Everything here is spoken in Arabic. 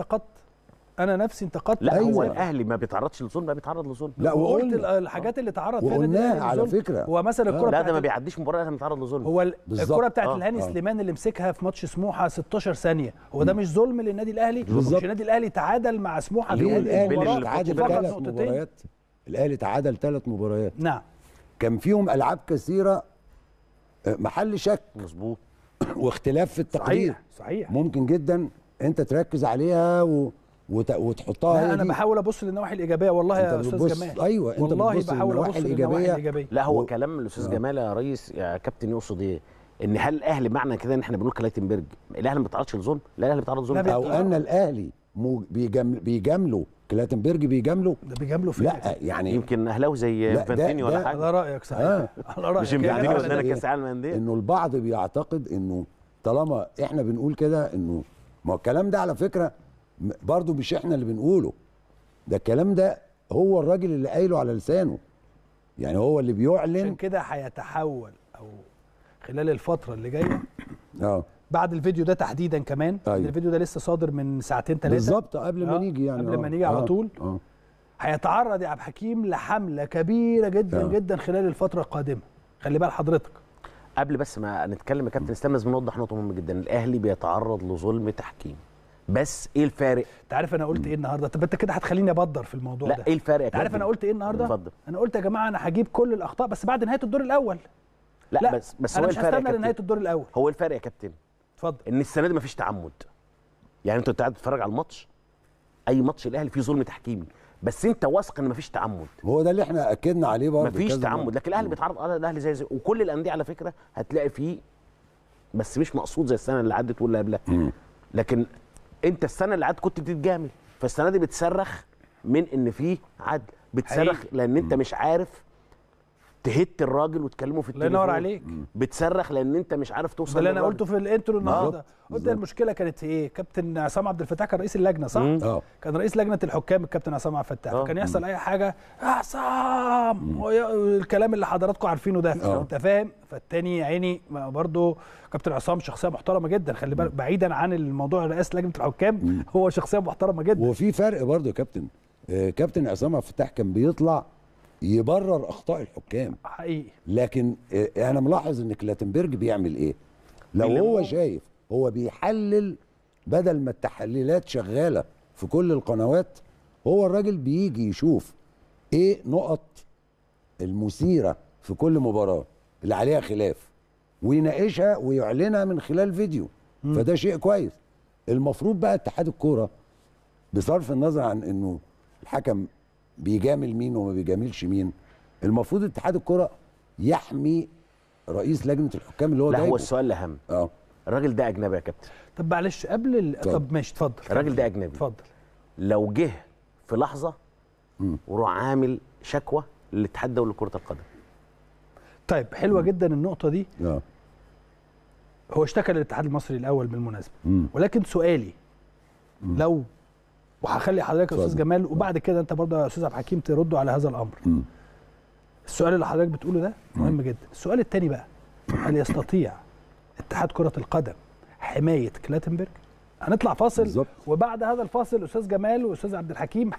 انتقدت انا نفسي انتقدت لا أيوة. هو الاهلي ما بيتعرضش لظلم ما بيتعرض لظلم لا وقلت الحاجات اللي اتعرض فيها النادي يعني على فكره هو مثلا الكره لا ده ما بيعديش مباراه احنا متعرض لظلم هو الكره بتاعت آه. الهاني آه. سليمان اللي مسكها في ماتش سموحه 16 ثانيه هو ده مش ظلم للنادي الاهلي بالظبط مش النادي الاهلي تعادل مع سموحه في الاهلي تعادل ثلاث مباريات الاهلي تعادل ثلاث مباريات نعم كان فيهم العاب كثيره آه، محل شك مظبوط واختلاف في التقرير صحيح صحيح ممكن جدا انت تركز عليها و... وت... وتحطها لا انا بحاول ابص للنواحي الايجابيه والله يا استاذ بتبص... جمال ايوه انت والله بتبص بحاول ابص للنواحي الايجابيه لا هو و... كلام الاستاذ آه. جمال يا ريس يا كابتن يقصد ايه ان هل الاهلي معنى كده ان احنا بنقول كلايتنبرج الاهلي ما بيتعرضش للظلم لا الاهلي بيتعرض للظلم او ان الاهلي مو بيجامل بيجاملوا كلاتنبرج بيجامله ده بيجامله في لا يعني يمكن اهلاوي زي فانتيني ولا حاجه ده رايك صحيح آه. على رايك مش يعني ولا كاس العالم للانديه انه البعض بيعتقد انه طالما احنا بنقول كده انه ما الكلام ده على فكره برضو مش احنا اللي بنقوله ده الكلام ده هو الراجل اللي قايله على لسانه يعني هو اللي بيعلن عشان كده هيتحول او خلال الفتره اللي جايه اه بعد الفيديو ده تحديدا كمان أيوه. الفيديو ده لسه صادر من ساعتين ثلاثه بالظبط قبل ما آه. نيجي يعني قبل ما آه. نيجي على آه. طول آه. هيتعرض يا عبد الحكيم لحمله كبيره جدا أوه. جدا خلال الفتره القادمه خلي بال حضرتك قبل بس ما نتكلم يا كابتن اسلام لازم نوضح نقطه مهمه جدا الاهلي بيتعرض لظلم تحكيم بس ايه الفارق انت عارف انا قلت ايه النهارده طب انت كده هتخليني ابدر في الموضوع لا ده ايه الفارق يا عارف انا قلت ايه النهارده اتفضل انا قلت يا جماعه انا هجيب كل الاخطاء بس بعد نهايه الدور الاول لا, لا بس بس هو الفارق انا مش هستنى لنهايه الدور الاول هو الفارق يا كابتن اتفضل ان السنه دي مفيش تعمد يعني انت قاعد بتتفرج على الماتش اي ماتش الاهلي فيه ظلم تحكيمي بس انت واثق ان مفيش تعمد هو ده اللي احنا اكدنا عليه برضه مفيش تعمد لكن الاهلي بيتعرض على آه، الاهلي زي, زي وكل الانديه على فكره هتلاقي فيه بس مش مقصود زي السنه اللي عدت واللي قبلها لكن انت السنه اللي عدت كنت بتتجامل فالسنه دي بتصرخ من ان فيه عدل بتصرخ لان انت مش عارف تهت الراجل وتكلمه في التليفون الله ينور عليك بتصرخ لان انت مش عارف توصل اللي انا قلته في الانترو النهارده قلت المشكله كانت في ايه كابتن عصام عبد الفتاح كان رئيس اللجنه صح اه كان رئيس لجنه الحكام الكابتن عصام عبد الفتاح اه. كان يحصل اي حاجه عصام الكلام اللي حضراتكم عارفينه ده اه. انت فاهم فالتاني يا عيني برضه كابتن عصام شخصيه محترمه جدا خلي بالك بعيدا عن الموضوع رئاسه لجنه الحكام هو شخصيه محترمه جدا وفي فرق برضه يا كابتن آه، كابتن عصام عبد الفتاح كان بيطلع يبرر اخطاء الحكام حقيقي لكن انا آه، ملاحظ ان كلاتنبرج بيعمل ايه لو هو شايف هو بيحلل بدل ما التحليلات شغاله في كل القنوات هو الراجل بيجي يشوف ايه نقط المثيره في كل مباراه اللي عليها خلاف ويناقشها ويعلنها من خلال فيديو م. فده شيء كويس المفروض بقى اتحاد الكوره بصرف النظر عن انه الحكم بيجامل مين وما بيجاملش مين المفروض اتحاد الكره يحمي رئيس لجنه الحكام اللي هو لا هو السؤال الاهم اه الراجل ده اجنبي يا كابتن طب معلش قبل ال... طب. طب ماشي اتفضل الراجل ده اجنبي اتفضل لو جه في لحظه وراح عامل شكوى للاتحاد الدولي لكره القدم طيب حلوه جدا النقطه دي اه هو اشتكى للاتحاد المصري الاول بالمناسبه مم. ولكن سؤالي مم. لو وهخلي حضرتك يا استاذ جمال وبعد كده انت برضه يا استاذ عبد الحكيم تردوا على هذا الامر م. السؤال اللي حضرتك بتقوله ده مهم جدا السؤال الثاني بقى هل يستطيع اتحاد كره القدم حمايه كلاتنبرج هنطلع فاصل بالزبط. وبعد هذا الفاصل استاذ جمال واستاذ عبد الحكيم